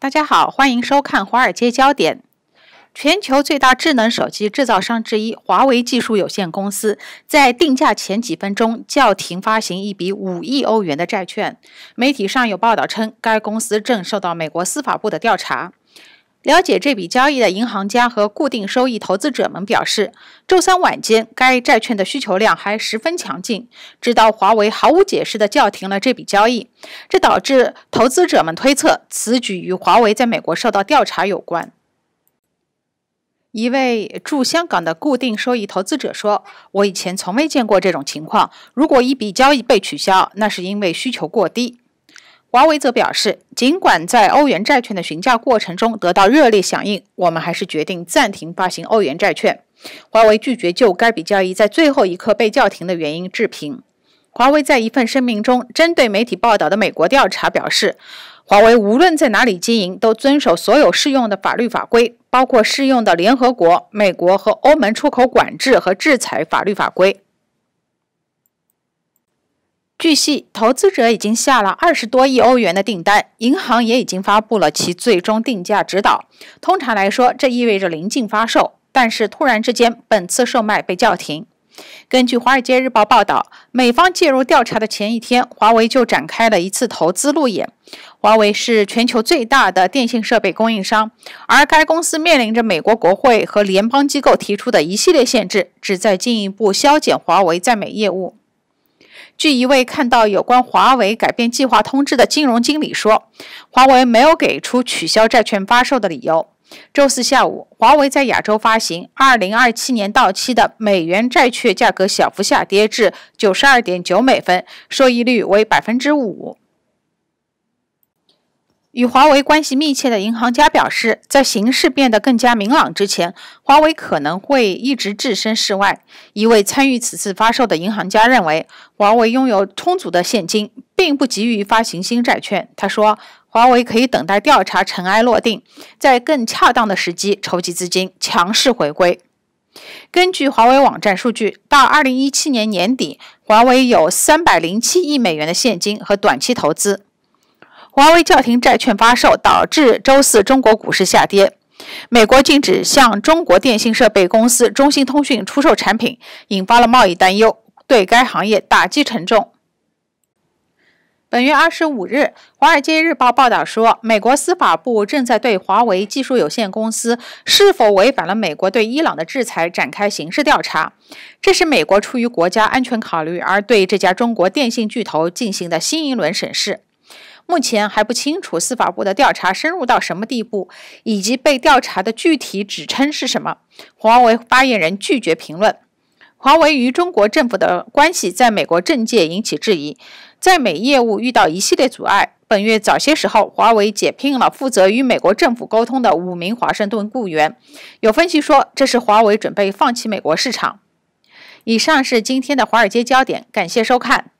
大家好，欢迎收看《华尔街焦点》。全球最大智能手机制造商之一华为技术有限公司在定价前几分钟叫停发行一笔五亿欧元的债券。媒体上有报道称，该公司正受到美国司法部的调查。了解这笔交易的银行家和固定收益投资者们表示，周三晚间该债券的需求量还十分强劲，直到华为毫无解释地叫停了这笔交易，这导致投资者们推测此举与华为在美国受到调查有关。一位驻香港的固定收益投资者说：“我以前从未见过这种情况。如果一笔交易被取消，那是因为需求过低。”华为则表示，尽管在欧元债券的询价过程中得到热烈响应，我们还是决定暂停发行欧元债券。华为拒绝就该笔交易在最后一刻被叫停的原因置评。华为在一份声明中针对媒体报道的美国调查表示，华为无论在哪里经营，都遵守所有适用的法律法规，包括适用的联合国、美国和欧盟出口管制和制裁法律法规。据悉，投资者已经下了二十多亿欧元的订单，银行也已经发布了其最终定价指导。通常来说，这意味着临近发售，但是突然之间，本次售卖被叫停。根据《华尔街日报》报道，美方介入调查的前一天，华为就展开了一次投资路演。华为是全球最大的电信设备供应商，而该公司面临着美国国会和联邦机构提出的一系列限制，旨在进一步削减华为在美业务。据一位看到有关华为改变计划通知的金融经理说，华为没有给出取消债券发售的理由。周四下午，华为在亚洲发行2027年到期的美元债券，价格小幅下跌至92.9美分，收益率为5%。与华为关系密切的银行家表示，在形势变得更加明朗之前，华为可能会一直置身事外。一位参与此次发售的银行家认为，华为拥有充足的现金，并不急于发行新债券。他说：“华为可以等待调查尘埃落定，在更恰当的时机筹集资金，强势回归。”根据华为网站数据，到二零一七年年底，华为有三百零七亿美元的现金和短期投资。华为叫停债券发售，导致周四中国股市下跌。美国禁止向中国电信设备公司中兴通讯出售产品，引发了贸易担忧，对该行业打击沉重。本月二十五日，《华尔街日报》报道说，美国司法部正在对华为技术有限公司是否违反了美国对伊朗的制裁展开刑事调查。这是美国出于国家安全考虑而对这家中国电信巨头进行的新一轮审视。目前还不清楚司法部的调查深入到什么地步，以及被调查的具体指称是什么。华为发言人拒绝评论。华为与中国政府的关系在美国政界引起质疑，在美业务遇到一系列阻碍。本月早些时候，华为解聘了负责与美国政府沟通的五名华盛顿雇员。有分析说，这是华为准备放弃美国市场。以上是今天的华尔街焦点，感谢收看。